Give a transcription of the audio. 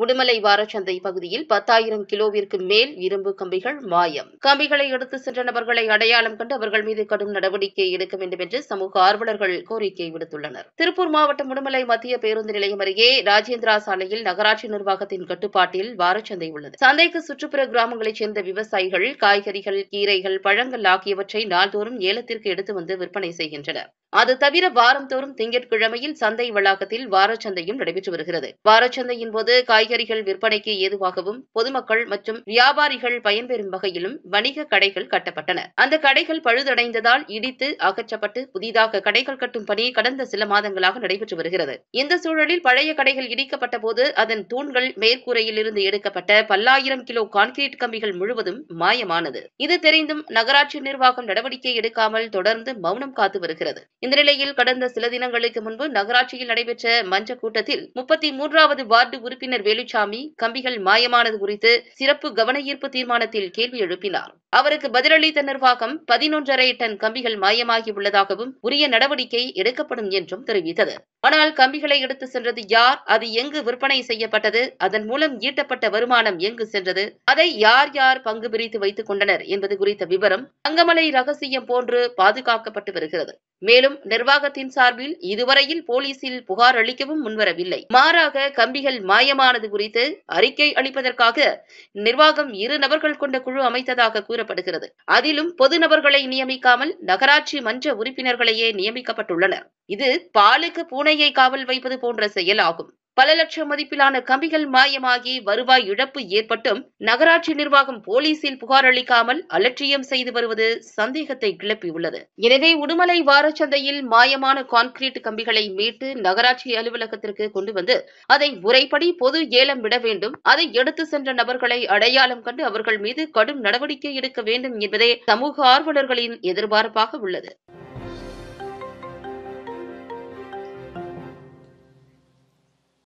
உடுமலை வாரச்சந்தை பகுதியில் பத்தாயிரம் கிலோவிற்கு மேல் இரும்பு கம்பிகள் மாயம் கம்பிகளை எடுத்து சென்ற நபர்களை அடையாளம் கண்டு அவர்கள் மீது கடும் நடவடிக்கை எடுக்க வேண்டும் என்று சமூக ஆர்வலர்கள் கோரிக்கை விடுத்துள்ளனர் திருப்பூர் மாவட்டம் உடுமலை மத்திய பேருந்து நிலையம் அருகே ராஜேந்திரா சாலையில் நகராட்சி நிர்வாகத்தின் கட்டுப்பாட்டில் வாரச்சந்தை உள்ளது சந்தைக்கு சுற்றுப்புற கிராமங்களைச் சேர்ந்த விவசாயிகள் காய்கறிகள் கீரைகள் பழங்கள் ஆகியவற்றை நாள்தோறும் ஏலத்திற்கு எடுத்து வந்து விற்பனை செய்கின்றனர் அது தவிர வாரந்தோறும் திங்கட்கிழமையில் சந்தை வளாகத்தில் வாரச்சந்தையும் நடைபெற்று வருகிறது வாரச்சந்தையின் போது காய் காய்கறிகள் விற்பனைக்கு ஏதுவாகவும் பொதுமக்கள் மற்றும் வியாபாரிகள் பயன்பெறும் வகையிலும் வணிக கடைகள் கட்டப்பட்டன அந்த கடைகள் பழுதடைந்ததால் இடித்து அகற்றப்பட்டு புதிதாக கடைகள் கட்டும் பணி கடந்த சில மாதங்களாக நடைபெற்று வருகிறது இந்த சூழலில் பழைய கடைகள் இடிக்கப்பட்ட போது அதன் தூண்கள் மேற்கூரையில் இருந்து எடுக்கப்பட்ட பல்லாயிரம் கிலோ கான்கிரீட் கம்பிகள் முழுவதும் மாயமானது இது தெரிந்தும் நகராட்சி நிர்வாகம் நடவடிக்கை எடுக்காமல் தொடர்ந்து மௌனம் காத்து வருகிறது இந்த நிலையில் கடந்த சில தினங்களுக்கு முன்பு நகராட்சியில் நடைபெற்ற மன்ற கூட்டத்தில் முப்பத்தி மூன்றாவது வார்டு உறுப்பினர் வேலுச்சாமி கம்பிகள் மாயமானது குறித்து சிறப்பு கவன ஈர்ப்பு தீர்மானத்தில் கேள்வி எழுப்பினார் அவருக்கு பதிலளித்த நிர்வாகம் பதினொன்றரை டன் கம்பிகள் மாயமாகி உள்ளதாகவும் உரிய நடவடிக்கை எடுக்கப்படும் என்றும் தெரிவித்தது ஆனால் கம்பிகளை எடுத்து சென்றது யார் அது எங்கு விற்பனை செய்யப்பட்டது அதன் மூலம் ஈட்டப்பட்ட வருமானம் எங்கு சென்றது அதை யார் யார் பங்கு பிரித்து வைத்துக் கொண்டனர் என்பது குறித்த விவரம் தங்கமலை ரகசியம் போன்று பாதுகாக்கப்பட்டு வருகிறது மேலும் நிர்வாகத்தின் சார்பில் இதுவரையில் போலீசில் புகார் அளிக்கவும் முன்வரவில்லை மாறாக கம்பிகள் மாயமானது குறித்து அறிக்கை அளிப்பதற்காக நிர்வாகம் இரு நபர்கள் கொண்ட குழு அமைத்ததாக கூறப்படுகிறது அதிலும் பொது நபர்களை நியமிக்காமல் நகராட்சி மன்ற உறுப்பினர்களையே நியமிக்கப்பட்டுள்ளனர் இது பாலுக்கு பூனையை காவல் வைப்பது போன்ற செயல் ஆகும் பல லட்சம் மதிப்பிலான கம்பிகள் மாயமாகி வருவாய் இழப்பு ஏற்பட்டும் நகராட்சி நிர்வாகம் போலீசில் புகார் அளிக்காமல் அலட்சியம் செய்து வருவது சந்தேகத்தை கிளப்பியுள்ளது எனவே உடுமலை வாரச்சந்தையில் மாயமான கான்கிரீட் கம்பிகளை மீட்டு நகராட்சி அலுவலகத்திற்கு கொண்டு வந்து அதை முறைப்படி பொது ஏலம் விட வேண்டும் அதை எடுத்து சென்ற நபர்களை அடையாளம் கண்டு அவர்கள் மீது கடும் நடவடிக்கை எடுக்க வேண்டும் என்பதே சமூக ஆர்வலர்களின் எதிர்பார்ப்பாக உள்ளது